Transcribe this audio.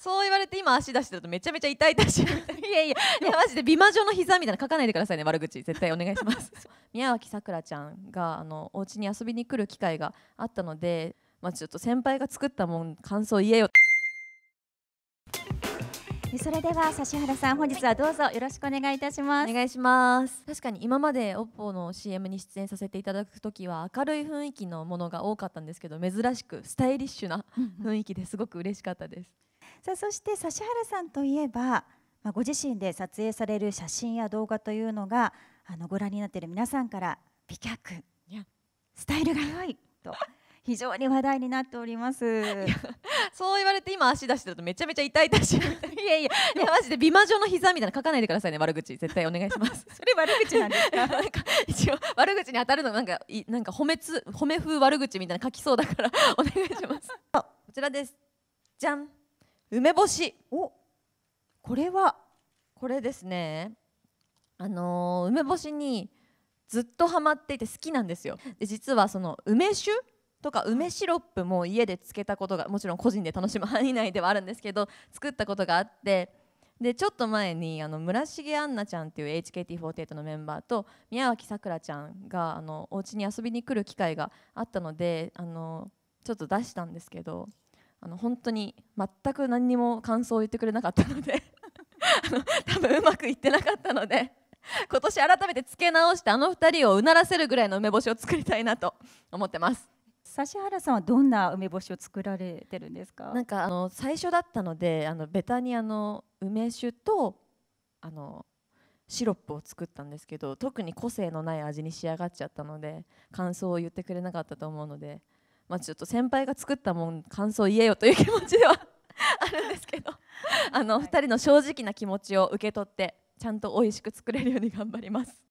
そう言われて今足出してるとめちゃめちゃ痛々しいいやいやいやマジで美魔女の膝みたいな書かないでくださいね悪口絶対お願いします宮脇さくらちゃんがあのお家に遊びに来る機会があったので、まあ、ちょっと先輩が作ったもん感想言えよそれでは指原さん本日はどうぞよろしくお願いいたします、お願いします確かに今まで OPPO の CM に出演させていただく時は明るい雰囲気のものが多かったんですけど珍しくスタイリッシュな雰囲気ですごく嬉しかったですさあそして指原さんといえばまご自身で撮影される写真や動画というのがあのご覧になっている皆さんから美脚スタイルが良いと非常に話題になっておりますそう言われて今足出してるとめちゃめちゃ痛々しい いやいやいやマジで美魔女の膝みたいな書かないでくださいね悪口絶対お願いします それ悪口なんですか なんか一応悪口に当たるのなんかいなんか褒めつ褒め風悪口みたいな書きそうだからお願いしますこちらですじゃん梅干しおこれはこれですねあのー、梅干しにずっとハマっていて好きなんですよで実はその梅酒とか梅シロップも家で漬けたことがもちろん個人で楽しむ範囲内ではあるんですけど作ったことがあってでちょっと前にあの村重杏奈ちゃんっていう HKT48 のメンバーと宮脇さくらちゃんがあのお家に遊びに来る機会があったのであのちょっと出したんですけどあの本当に全く何にも感想を言ってくれなかったのであの多分うまくいってなかったので今年改めて付け直してあの2人をうならせるぐらいの梅干しを作りたいなと思ってます。指原さんはどんな梅干しを作られてるんですかなんかあの最初だったのであのベタにアの梅酒とあのシロップを作ったんですけど特に個性のない味に仕上がっちゃったので感想を言ってくれなかったと思うので、まあ、ちょっと先輩が作ったもん感想言えよという気持ちでは あるんですけどあの、2人の正直な気持ちを受け取ってちゃんと美味しく作れるように頑張ります。